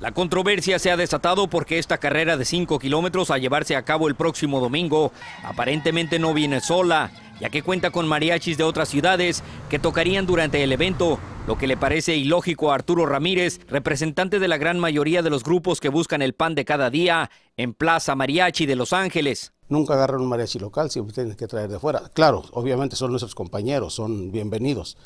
La controversia se ha desatado porque esta carrera de 5 kilómetros a llevarse a cabo el próximo domingo aparentemente no viene sola, ya que cuenta con mariachis de otras ciudades que tocarían durante el evento, lo que le parece ilógico a Arturo Ramírez, representante de la gran mayoría de los grupos que buscan el pan de cada día en Plaza Mariachi de Los Ángeles. Nunca agarran un mariachi local, siempre tienen que traer de fuera. Claro, obviamente son nuestros compañeros, son bienvenidos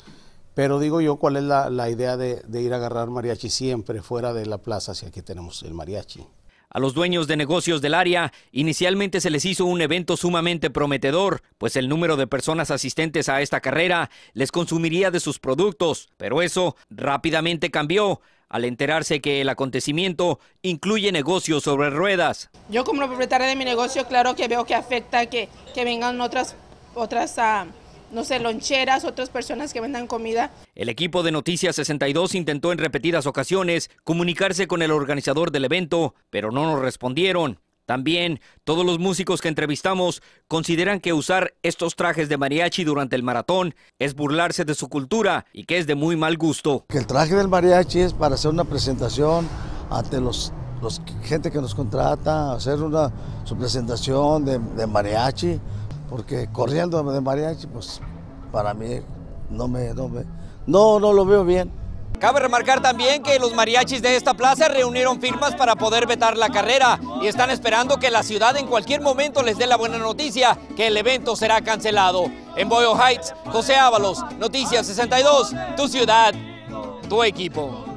pero digo yo, ¿cuál es la, idea de, ir a agarrar mariachi siempre fuera de la plaza si aquí tenemos el mariachi? A los dueños de negocios del área inicialmente se les hizo un evento sumamente prometedor, pues el número de personas asistentes a esta carrera les consumiría de sus productos, pero eso rápidamente cambió al enterarse que el acontecimiento incluye negocios sobre ruedas. Yo como propietaria de mi negocio, claro que veo que afecta que, que vengan otras, otras ah, no sé, loncheras, otras personas que vendan comida. El equipo de Noticias 62 intentó en repetidas ocasiones comunicarse con el organizador del evento, pero no nos respondieron. También, todos los músicos que entrevistamos consideran que usar estos trajes de mariachi durante el maratón es burlarse de su cultura y que es de muy mal gusto. que El traje del mariachi es para hacer una presentación ante los, gente que nos contrata, hacer una, su presentación de mariachi porque corriendo de mariachi, pues para mí no me, no no, lo veo bien. Cabe remarcar también que los mariachis de esta plaza reunieron firmas para poder vetar la carrera y están esperando que la ciudad en cualquier momento les dé la buena noticia que el evento será cancelado. En Boyle Heights, José Ábalos, Noticias 62, tu ciudad, tu equipo.